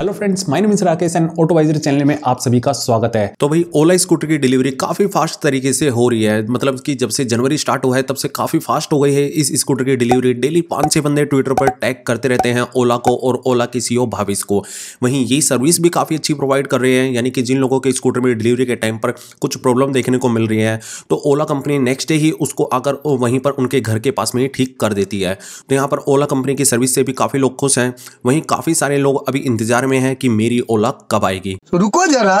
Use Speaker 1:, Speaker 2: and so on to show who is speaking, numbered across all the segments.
Speaker 1: hello friends my name is Rakesh and Autovisor channel में आप सभी का स्वागत है तो भाई ओला स्कूटर की डिलीवरी काफी फास्ट तरीके से हो रही है मतलब कि जब से जनवरी स्टार्ट हुआ है तब से काफी फास्ट हो गई है इस स्कूटर की डिलीवरी डेली पांच छह बंदे ट्विटर पर टैग करते रहते हैं ओला को और ओला के सीओ भाविस को वहीं ये सर्विस भी काफी अच्छी प्रोवाइड कर रहे हैं यानी कि जिन लोगों के स्कूटर में डिलीवरी के टाइम पर कुछ प्रॉब्लम देखने को मिल रही है तो ओला कंपनी नेक्स्ट डे ही उसको आकर वहीं पर उनके घर के पास में ही ठीक कर देती है तो यहाँ पर ओला कंपनी की सर्विस से भी काफी लोग खुश हैं वहीं काफी सारे लोग अभी इंतजार में है कि मेरी ओला कब आएगी तो रुको जरा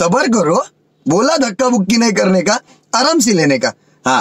Speaker 1: सबर करो बोला धक्का बुक्की नहीं करने का आराम से लेने का हाँ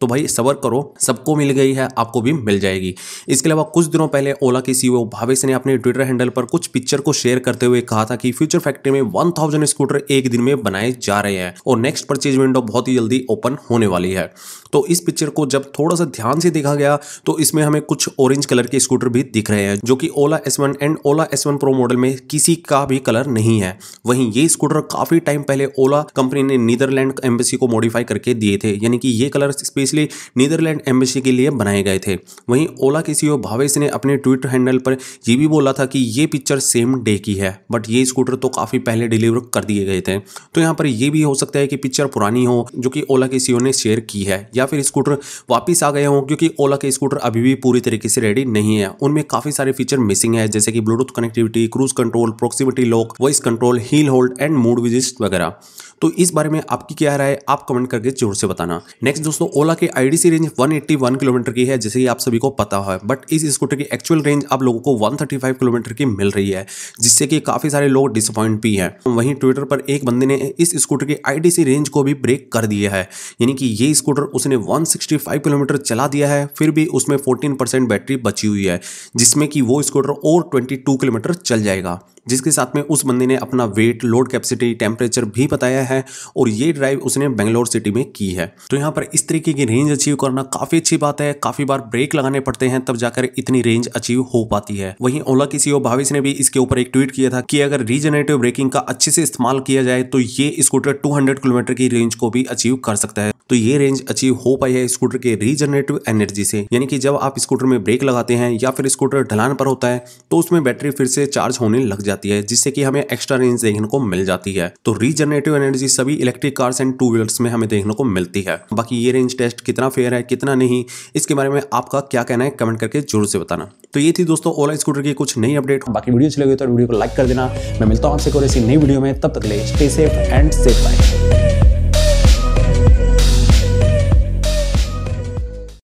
Speaker 1: तो भाई सबर करो सबको मिल गई है आपको भी मिल जाएगी इसके अलावा कुछ दिनों पहले ओला के सीईओ e भावेश ने अपने ट्विटर हैंडल पर कुछ पिक्चर को शेयर करते हुए कहा था कि फ्यूचर फैक्ट्री में 1000 स्कूटर एक दिन में बनाए जा रहे हैं और नेक्स्ट परचेज विंडो बहुत ही जल्दी ओपन होने वाली है तो इस पिक्चर को जब थोड़ा सा ध्यान से देखा गया तो इसमें हमें कुछ ऑरेंज कलर के स्कूटर भी दिख रहे हैं जो कि Ola S and Ola S pro model में किसी का भी कलर नहीं है वहीं ये स्कूटर काफी टाइम पहले ओला कंपनी ने नीदरलैंड एम्बेसी को मॉडिफाई करके दिए थे यानी कि ये कलर स्पेशली इसलिए नीदरलैंड एम्बेसी के लिए बनाए गए थे वहीं ओला के सीईओ भावेश ने अपने ट्विटर हैंडल पर यह भी बोला था कि ये पिक्चर सेम डे की है बट ये स्कूटर तो काफ़ी पहले डिलीवर कर दिए गए थे तो यहाँ पर यह भी हो सकता है कि पिक्चर पुरानी हो जो कि ओला के सीईओ ने शेयर की है या फिर स्कूटर वापिस आ गए हों क्योंकि ओला के स्कूटर अभी भी पूरी तरीके से रेडी नहीं है उनमें काफ़ी सारे फीचर मिसिंग है जैसे कि Bluetooth connectivity cruise control proximity lock voice control hill hold and mood विजिस्ट वगैरह तो इस बारे में आपकी क्या राय आप कमेंट करके जोर से बताना नेक्स्ट दोस्तों ओला की आईडीसी रेंज 181 किलोमीटर की है जैसे आप सभी को पता है बट इस स्कूटर की एक्चुअल रेंज आप लोगों को 135 किलोमीटर की मिल रही है जिससे कि काफ़ी सारे लोग डिसअपॉइंट भी हैं वहीं ट्विटर पर एक बंदे ने इस स्कूटर की आईडीसी रेंज को भी ब्रेक कर दिया है यानी कि ये स्कूटर उसने 165 किलोमीटर चला दिया है फिर भी उसमें 14 बैटरी बची हुई है जिसमें कि वो स्कूटर और 22 किलोमीटर चल जाएगा जिसके साथ में उस बंदे ने अपना वेट लोड कैपेसिटी टेम्परेचर भी बताया है और ये ड्राइव उसने बेंगलोर सिटी में की है तो यहाँ पर इस तरीके की रेंज अचीव करना काफ़ी अच्छी बात है काफ़ी बार ब्रेक लगाने पड़ते हैं तब जाकर इतनी रेंज अचीव हो पाती है वहीं ओला की सीओ भाविस ने भी इसके ऊपर एक ट्वीट किया था कि अगर रीजनरेटिव ब्रेकिंग का अच्छे से इस्तेमाल किया जाए तो ये स्कूटर 200 किलोमीटर की रेंज को भी अचीव कर सकता है तो ये रेंज अचीव हो पाई है स्कूटर के रीजनरेटिव एनर्जी से यानी कि जब आप स्कूटर में ब्रेक लगाते हैं या फिर स्कूटर ढलान पर होता है तो उसमें बैटरी फिर से चार्ज होने लग जाती है जिससे कि हमें एक्स्ट्रा रेंज देखने को मिल जाती है तो रीजनरेटिव एनर्जी सभी electric cars and two wheelers में हमें देखने को मिलती है बाकी ये रेंज टेस्ट कितना फेयर है कितना नहीं इसके बारे में आपका क्या कहना है कमेंट करके जरूर से बताना तो ये थी दोस्तों ओला स्कूटर की कुछ नई अपडेट बाकी वीडियो अच्छी लगी तो वीडियो को लाइक कर देना मैं मिलता हूँ आपसे और ऐसी नई वीडियो में तब तक ले stay safe and safe bye